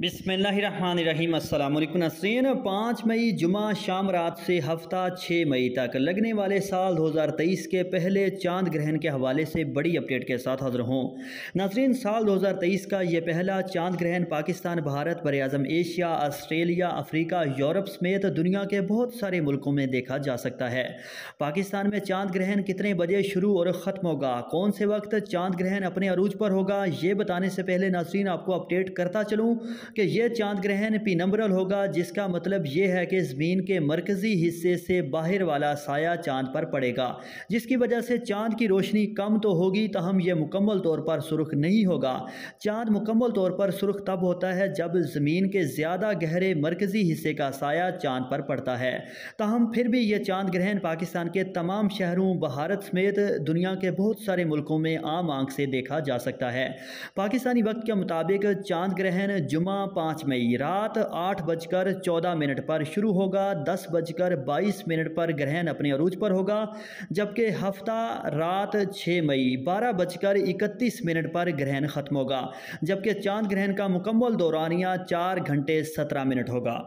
बिसमीम अल्लाम पाँच मई जुमा शाम रात से हफ्ता छः मई तक लगने वाले साल 2023 के पहले चांद ग्रहण के हवाले से बड़ी अपडेट के साथ हाजिर हों नाजरीन साल 2023 का यह पहला चांद ग्रहण पाकिस्तान भारत बर अज़म एशिया आस्ट्रेलिया अफ्रीका यूरोप समेत दुनिया के बहुत सारे मुल्कों में देखा जा सकता है पाकिस्तान में चांद ग्रहण कितने बजे शुरू और ख़त्म होगा कौन से वक्त चांद ग्रहण अपने अरूज पर होगा ये बताने से पहले नाजरीन आपको अपडेट करता चलूँ कि यह चांद ग्रहण पिनम्बरल होगा जिसका मतलब यह है कि ज़मीन के मरकज़ी हिस्से से बाहर वाला साया चांद पर पड़ेगा जिसकी वजह से चांद की रोशनी कम तो होगी तहम यह मुकम्मल तौर पर सुर्ख नहीं होगा चांद मुकम्मल तौर पर सुरख तब होता है जब ज़मीन के ज़्यादा गहरे मरकज़ी हिस्से का साया चांद पर पड़ता है तहम फिर भी यह चांद ग्रहण पाकिस्तान के तमाम शहरों भारत समेत दुनिया के बहुत सारे मुल्कों में आम आंख से देखा जा सकता है पाकिस्तानी वक्त के मुताबिक चांद ग्रहण जुम्मे जुमा पाँच मई रात आठ बजकर चौदह मिनट पर शुरू होगा दस बजकर बाईस मिनट पर ग्रहण अपने अरूज पर होगा जबकि हफ्ता रात छः मई बारह बजकर इकतीस मिनट पर ग्रहण ख़त्म होगा जबकि चांद ग्रहण का मुकम्मल दौरानिया चार घंटे सत्रह मिनट होगा